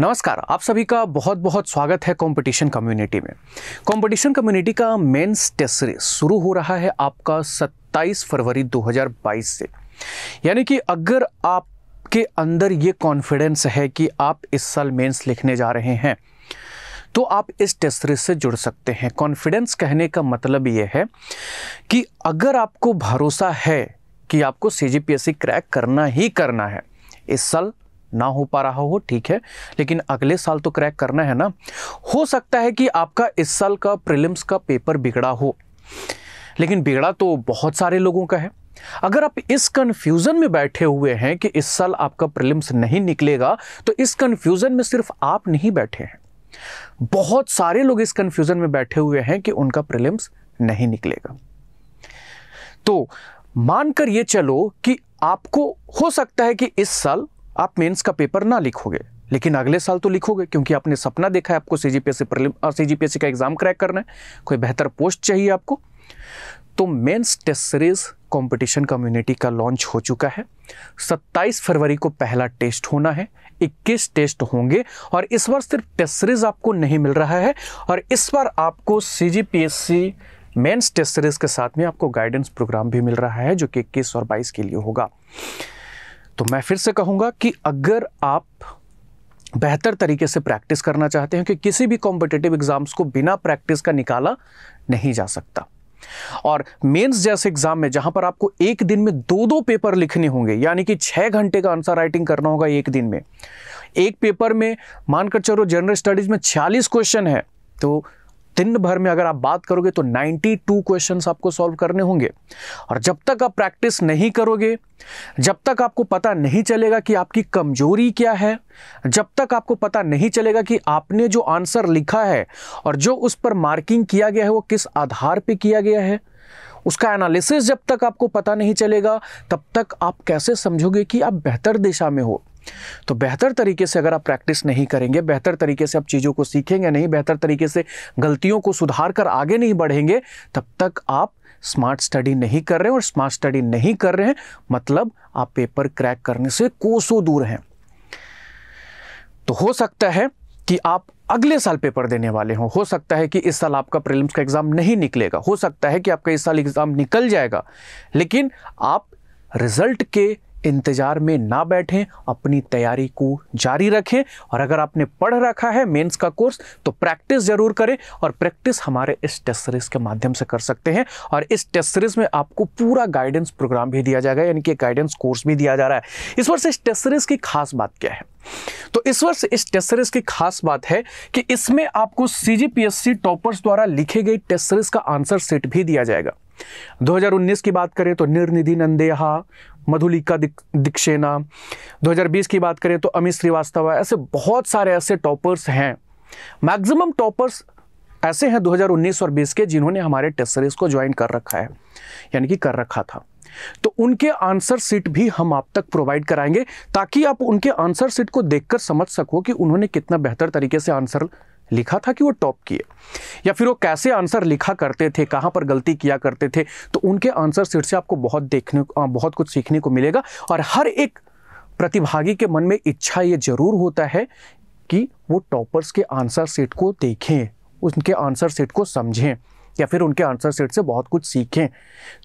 नमस्कार आप सभी का बहुत बहुत स्वागत है कंपटीशन कम्युनिटी में कंपटीशन कम्युनिटी का मेन टेस्ट सीरीज शुरू हो रहा है आपका 27 फरवरी 2022 से यानी कि अगर आपके अंदर ये कॉन्फिडेंस है कि आप इस साल मेंस लिखने जा रहे हैं तो आप इस टेस्ट सीरीज से जुड़ सकते हैं कॉन्फिडेंस कहने का मतलब ये है कि अगर आपको भरोसा है कि आपको सी क्रैक करना ही करना है इस साल ना हो पा रहा हो ठीक है लेकिन अगले साल तो क्रैक करना है ना हो सकता है कि आपका इस साल का प्रिलिम्स का पेपर बिगड़ा हो लेकिन बिगड़ा तो बहुत सारे लोगों का है अगर आप इस कंफ्यूजन में बैठे हुए हैं कि इस साल आपका प्रिलिम्स नहीं निकलेगा तो इस कंफ्यूजन में सिर्फ आप नहीं बैठे हैं बहुत सारे लोग इस कंफ्यूजन में बैठे हुए हैं कि उनका प्रिलिम्स नहीं निकलेगा तो मानकर यह चलो कि आपको हो सकता है कि इस साल आप मेंस का पेपर ना लिखोगे लेकिन अगले साल तो लिखोगे क्योंकि आपने सपना देखा है आपको सी जी पी एस सी का एग्ज़ाम क्रैक करना है कोई बेहतर पोस्ट चाहिए आपको तो mains test series competition community का लॉन्च हो चुका है 27 फरवरी को पहला टेस्ट होना है 21 टेस्ट होंगे और इस बार सिर्फ टेस्ट सीरीज आपको नहीं मिल रहा है और इस बार आपको C G P S C mains test series के साथ में आपको गाइडेंस प्रोग्राम भी मिल रहा है जो कि इक्कीस और बाईस के लिए होगा तो मैं फिर से कहूँगा कि अगर आप बेहतर तरीके से प्रैक्टिस करना चाहते हैं कि किसी भी कॉम्पिटेटिव एग्ज़ाम्स को बिना प्रैक्टिस का निकाला नहीं जा सकता और मेंस जैसे एग्जाम में जहां पर आपको एक दिन में दो दो पेपर लिखने होंगे यानी कि छह घंटे का आंसर राइटिंग करना होगा एक दिन में एक पेपर में मानकर चलो जनरल स्टडीज़ में छियालीस क्वेश्चन है तो दिन भर में अगर आप बात करोगे तो 92 क्वेश्चंस आपको सॉल्व करने होंगे और जब तक आप प्रैक्टिस नहीं करोगे जब तक आपको पता नहीं चलेगा कि आपकी कमजोरी क्या है जब तक आपको पता नहीं चलेगा कि आपने जो आंसर लिखा है और जो उस पर मार्किंग किया गया है वो किस आधार पर किया गया है उसका एनालिसिस जब तक आपको पता नहीं चलेगा तब तक आप कैसे समझोगे कि आप बेहतर दिशा में हो तो बेहतर तरीके से अगर आप प्रैक्टिस नहीं करेंगे बेहतर तरीके से आप चीज़ों को सीखेंगे नहीं बेहतर तरीके से गलतियों को सुधार कर आगे नहीं बढ़ेंगे तब तक आप स्मार्ट स्टडी नहीं कर रहे हैं और स्मार्ट स्टडी नहीं कर रहे हैं मतलब आप पेपर क्रैक करने से कोसों दूर हैं तो हो सकता है कि आप अगले साल पेपर देने वाले हों हो सकता है कि इस साल आपका प्रीलिम्स का एग्ज़ाम नहीं निकलेगा हो सकता है कि आपका इस साल एग्ज़ाम निकल जाएगा लेकिन आप रिजल्ट के इंतज़ार में ना बैठें अपनी तैयारी को जारी रखें और अगर आपने पढ़ रखा है मेंस का कोर्स तो प्रैक्टिस ज़रूर करें और प्रैक्टिस हमारे इस टेस्ट सीरीज़ के माध्यम से कर सकते हैं और इस टेस्ट सीरीज़ में आपको पूरा गाइडेंस प्रोग्राम भी दिया जाएगा यानी कि गाइडेंस कोर्स भी दिया जा रहा है इस वर्ष इस टेस्ट सीरीज़ की खास बात क्या है तो इस वर्ष इस टेस्ट सीरीज की खास बात है कि इसमें आपको सीजीपीएससी टॉपर्स द्वारा लिखे गई टेस्ट सीरीज का आंसर सेट भी दिया जाएगा 2019 की बात करें तो निर्निधि नंदेहा मधुलिका दिक, 2020 की बात करें तो अमित श्रीवास्तव ऐसे बहुत सारे ऐसे टॉपर्स हैं मैक्सिमम टॉपर्स ऐसे हैं 2019 और 20 के जिन्होंने हमारे टेस्ट सीरीज को ज्वाइन कर रखा है यानी कि कर रखा था तो उनके आंसर सीट भी हम आप तक प्रोवाइड कराएंगे ताकि आप उनके आंसर सीट को देखकर समझ सको कि उन्होंने कितना बेहतर तरीके से आंसर लिखा था कि वो टॉप किए या फिर वो कैसे आंसर लिखा करते थे कहाँ पर गलती किया करते थे तो उनके आंसर सीट से आपको बहुत देखने बहुत कुछ सीखने को मिलेगा और हर एक प्रतिभागी के मन में इच्छा ये जरूर होता है कि वो टॉपर्स के आंसर सेट को देखें उनके आंसर सेट को समझें या फिर उनके आंसर सेट से बहुत कुछ सीखें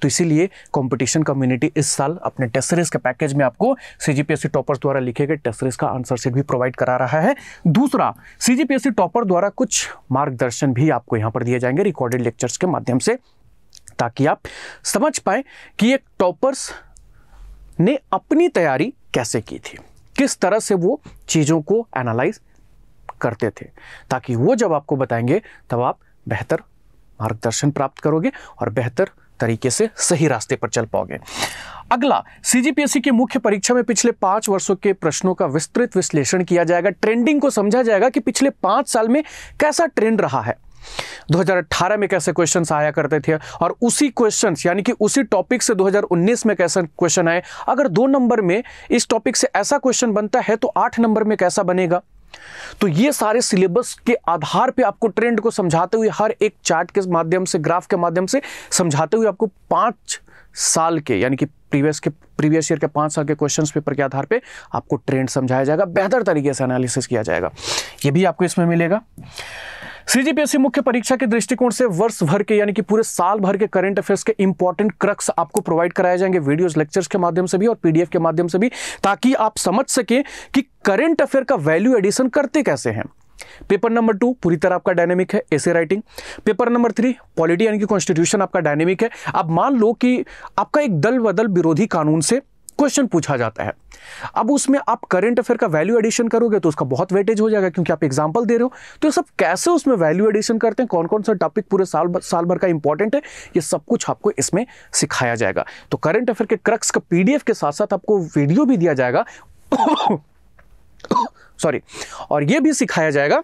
तो इसीलिए कंपटीशन कम्युनिटी इस साल अपने टेस्ट सीरीज के पैकेज में आपको सीजीपीएससी टॉपर्स द्वारा लिखे गए टेस्ट सीरीज का आंसर सेट भी प्रोवाइड करा रहा है दूसरा सीजीपीएससी टॉपर द्वारा कुछ मार्गदर्शन भी आपको यहाँ पर दिए जाएंगे रिकॉर्डेड लेक्चर्स के माध्यम से ताकि आप समझ पाए कि एक टॉपर्स ने अपनी तैयारी कैसे की थी किस तरह से वो चीज़ों को एनालाइज करते थे ताकि वो जब आपको बताएंगे तब आप बेहतर मार्गदर्शन प्राप्त करोगे और बेहतर तरीके से सही रास्ते पर चल पाओगे अगला सीजीपीएससी की मुख्य परीक्षा में पिछले पांच वर्षों के प्रश्नों का विस्तृत विश्लेषण किया जाएगा ट्रेंडिंग को समझा जाएगा कि पिछले पांच साल में कैसा ट्रेंड रहा है 2018 में कैसे क्वेश्चन आया करते थे और उसी क्वेश्चन यानी कि उसी टॉपिक से 2019 में कैसे क्वेश्चन आए अगर दो नंबर में इस टॉपिक से ऐसा क्वेश्चन बनता है तो आठ नंबर में कैसा बनेगा तो ये सारे सिलेबस के आधार पे आपको ट्रेंड को समझाते हुए हर एक चार्ट के माध्यम से ग्राफ के माध्यम से समझाते हुए आपको पांच साल के यानी कि प्रीवियस के प्रीवियस ईयर के पांच साल के क्वेश्चन पेपर के आधार पर आपको ट्रेंड समझाया जाएगा बेहतर तरीके से एनालिसिस किया जाएगा ये भी आपको इसमें मिलेगा सीजीपीएससी मुख्य परीक्षा के दृष्टिकोण से वर्ष भर के यानी कि पूरे साल भर के करंट अफेयर्स के इंपॉर्टेंट क्रक्स आपको प्रोवाइड कराए जाएंगे वीडियोस लेक्चर्स के माध्यम से भी और पीडीएफ के माध्यम से भी ताकि आप समझ सकें कि करंट अफेयर का वैल्यू एडिशन करते कैसे हैं पेपर नंबर टू पूरी तरह आपका डायनेमिक है essay writing paper number three polity यानी कि कॉन्स्टिट्यूशन आपका डायनेमिक है अब मान लो कि आपका एक दल बदल विरोधी कानून से क्वेश्चन पूछा जाता है अब उसमें आप करंट अफेयर का वैल्यू एडिशन करोगे तो उसका बहुत वेटेज हो जाएगा क्योंकि आप एग्जाम्पल दे रहे हो तो ये सब कैसे उसमें वैल्यू एडिशन करते हैं कौन कौन सा टॉपिक पूरे साल साल भर का इंपॉर्टेंट है ये सब कुछ आपको इसमें सिखाया जाएगा तो करंट अफेयर के क्रक्स का पीडीएफ के साथ साथ आपको वीडियो भी दिया जाएगा सॉरी और यह भी सिखाया जाएगा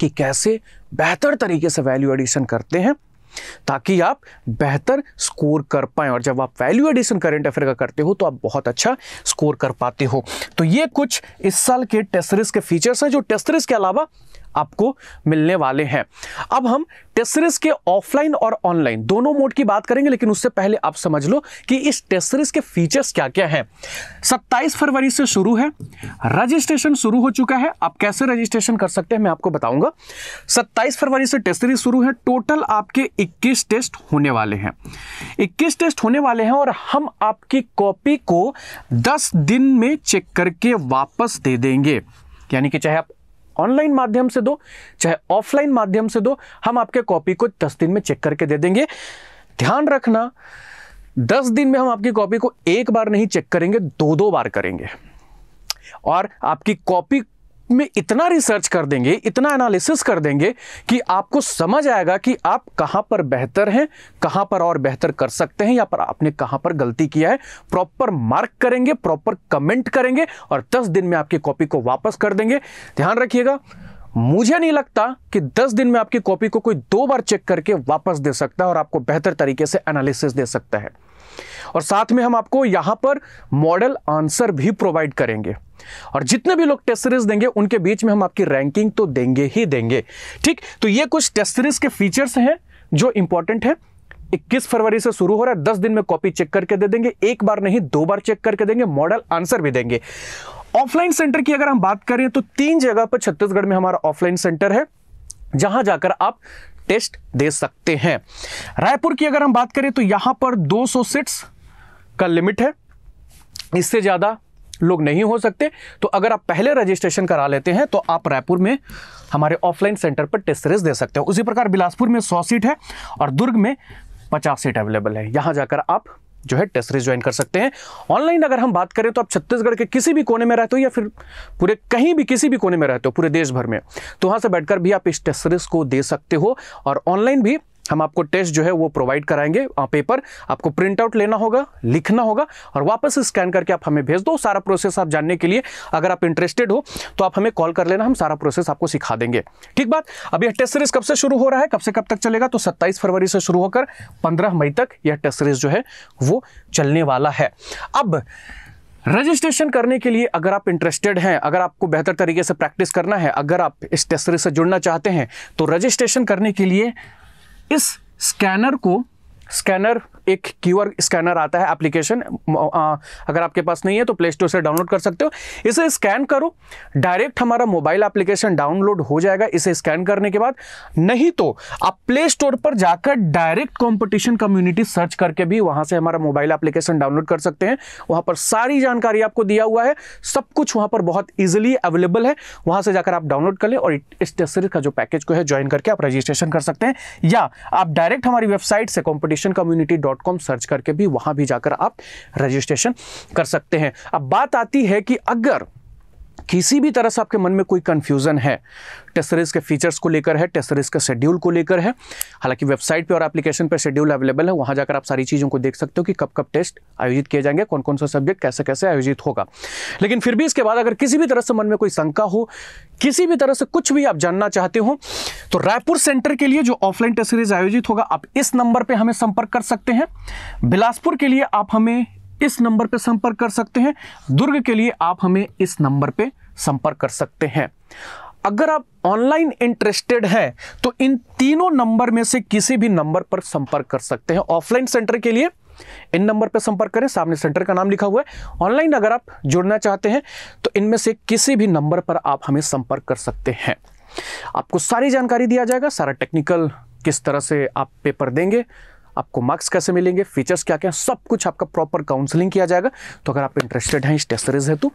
कि कैसे बेहतर तरीके से वैल्यू एडिशन करते हैं ताकि आप बेहतर स्कोर कर पाएं और जब आप वैल्यू एडिशन करेंट अफेयर का करते हो तो आप बहुत अच्छा स्कोर कर पाते हो तो ये कुछ इस साल के टेस्टरिस के फीचर्स हैं जो टेस्टरिस के अलावा आपको मिलने वाले हैं अब हम टेस्ट सीरीज के ऑफलाइन और ऑनलाइन दोनों मोड की बात करेंगे लेकिन उससे पहले आप समझ लो कि इस टेस्ट सीरीज के फीचर्स क्या क्या हैं 27 फरवरी से शुरू है रजिस्ट्रेशन शुरू हो चुका है आप कैसे रजिस्ट्रेशन कर सकते हैं मैं आपको बताऊंगा 27 फरवरी से टेस्ट सीरीज शुरू है टोटल आपके इक्कीस टेस्ट होने वाले हैं इक्कीस टेस्ट होने वाले हैं और हम आपकी कॉपी को दस दिन में चेक करके वापस दे देंगे यानी कि चाहे आप ऑनलाइन माध्यम से दो चाहे ऑफलाइन माध्यम से दो हम आपके कॉपी को दस दिन में चेक करके दे देंगे ध्यान रखना दस दिन में हम आपकी कॉपी को एक बार नहीं चेक करेंगे दो दो बार करेंगे और आपकी कॉपी में इतना रिसर्च कर देंगे इतना एनालिसिस कर देंगे कि आपको समझ आएगा कि आप कहां पर बेहतर हैं कहां पर और बेहतर कर सकते हैं या पर आपने कहां पर गलती किया है प्रॉपर मार्क करेंगे प्रॉपर कमेंट करेंगे और 10 दिन में आपकी कॉपी को वापस कर देंगे ध्यान रखिएगा मुझे नहीं लगता कि 10 दिन में आपकी कॉपी को कोई दो बार चेक करके वापस दे सकता है और आपको बेहतर तरीके से एनालिसिस दे सकता है और साथ में हम आपको यहां पर मॉडल आंसर भी प्रोवाइड करेंगे और जितने भी लोग टेस्ट सीरीज देंगे उनके बीच में हम आपकी रैंकिंग तो देंगे ही देंगे ठीक तो ये कुछ टेस्ट सीरीज के फीचर्स हैं जो इंपॉर्टेंट है 21 फरवरी से शुरू हो रहा है 10 दिन में कॉपी चेक करके दे देंगे एक बार नहीं दो बार चेक करके देंगे मॉडल आंसर भी देंगे ऑफलाइन सेंटर की अगर हम बात करें तो तीन जगह पर छत्तीसगढ़ में हमारा ऑफलाइन सेंटर है जहां जाकर आप टेस्ट दे सकते हैं रायपुर की अगर हम बात करें तो यहां पर 200 सीट्स का लिमिट है इससे ज्यादा लोग नहीं हो सकते तो अगर आप पहले रजिस्ट्रेशन करा लेते हैं तो आप रायपुर में हमारे ऑफलाइन सेंटर पर टेस्ट सीरीज दे सकते हो उसी प्रकार बिलासपुर में सौ सीट है और दुर्ग में पचास सीट अवेलेबल है यहाँ जाकर आप जो है टेस्ट सीरीज ज्वाइन कर सकते हैं ऑनलाइन अगर हम बात करें तो आप छत्तीसगढ़ के किसी भी कोने में रहते हो या फिर पूरे कहीं भी किसी भी कोने में रहते हो पूरे देश भर में तो वहाँ से बैठकर भी आप इस टेस्ट सीरीज को दे सकते हो और ऑनलाइन भी हम आपको टेस्ट जो है वो प्रोवाइड कराएंगे पेपर आपको प्रिंट आउट लेना होगा लिखना होगा और वापस स्कैन करके आप हमें भेज दो सारा प्रोसेस आप जानने के लिए अगर आप इंटरेस्टेड हो तो आप हमें कॉल कर लेना हम सारा प्रोसेस आपको सिखा देंगे ठीक बात अब यह टेस्ट सीरीज कब से शुरू हो रहा है कब से कब तक चलेगा तो सत्ताईस फरवरी से शुरू होकर पंद्रह मई तक यह टेस्ट सीरीज जो है वो चलने वाला है अब रजिस्ट्रेशन करने के लिए अगर आप इंटरेस्टेड हैं अगर आपको बेहतर तरीके से प्रैक्टिस करना है अगर आप इस टेस्ट सीरीज से जुड़ना चाहते हैं तो रजिस्ट्रेशन करने के लिए इस स्कैनर को स्कैनर एक क्यूआर स्कैनर आता है एप्लीकेशन अगर आपके पास नहीं है तो प्ले स्टोर से डाउनलोड कर सकते हो इसे स्कैन करो डायरेक्ट हमारा मोबाइल एप्लीकेशन डाउनलोड हो जाएगा इसे स्कैन करने के बाद नहीं तो आप प्ले स्टोर पर जाकर डायरेक्ट कॉम्पिटिशन कम्युनिटी सर्च करके भी वहां से हमारा मोबाइल एप्लीकेशन डाउनलोड कर सकते हैं वहां पर सारी जानकारी आपको दिया हुआ है सब कुछ वहां पर बहुत ईजिली अवेलेबल है वहां से जाकर आप डाउनलोड कर ले और इस का जो पैकेज को है ज्वाइन करके आप रजिस्ट्रेशन कर सकते हैं या आप डायरेक्ट हमारी वेबसाइट से competition community dot dot com search करके भी वहां भी जाकर आप रजिस्ट्रेशन कर सकते हैं अब बात आती है कि अगर किसी भी तरह से आपके मन में कोई कंफ्यूजन है सीरीज के फीचर्स को लेकर है सीरीज के शेड्यूल को लेकर है हालांकि वेबसाइट पे और एप्लीकेशन पे शेड्यूल अवेलेबल है वहां जाकर आप सारी चीज़ों को देख सकते हो कि कब कब टेस्ट आयोजित किए जाएंगे कौन कौन सा सब्जेक्ट कैसे कैसे आयोजित होगा लेकिन फिर भी इसके बाद अगर किसी भी तरह से मन में कोई शंका हो किसी भी तरह से कुछ भी आप जानना चाहते हो तो रायपुर सेंटर के लिए जो ऑफलाइन टेस्ट सीरीज आयोजित होगा आप इस नंबर पर हमें संपर्क कर सकते हैं बिलासपुर के लिए आप हमें इस नंबर पर संपर्क कर सकते हैं दुर्ग के लिए आप हमें इस नंबर पर संपर्क कर सकते हैं अगर आप ऑनलाइन इंटरेस्टेड हैं तो इन तीनों नंबर में से किसी भी नंबर पर संपर्क कर सकते हैं ऑफलाइन सेंटर के लिए इन नंबर पर संपर्क करें सामने सेंटर का नाम लिखा हुआ है ऑनलाइन अगर आप जुड़ना चाहते हैं तो इनमें से किसी भी नंबर पर आप हमें संपर्क कर सकते हैं आपको सारी जानकारी दिया जाएगा सारा टेक्निकल किस तरह से आप पेपर देंगे आपको मार्क्स कैसे मिलेंगे फीचर्स क्या क्या सब कुछ आपका प्रॉपर काउंसलिंग किया जाएगा तो अगर आप इंटरेस्टेड हैं इस टेस्ट सीरीज हेतु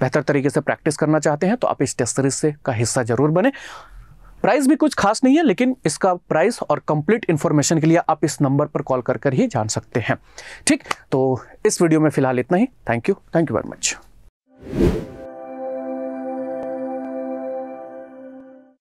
बेहतर तरीके से प्रैक्टिस करना चाहते हैं तो आप इस टेस्ट सीरीज से का हिस्सा जरूर बने प्राइस भी कुछ खास नहीं है लेकिन इसका प्राइस और कंप्लीट इन्फॉर्मेशन के लिए आप इस नंबर पर कॉल कर कर ही जान सकते हैं ठीक तो इस वीडियो में फिलहाल इतना ही thank you thank you very much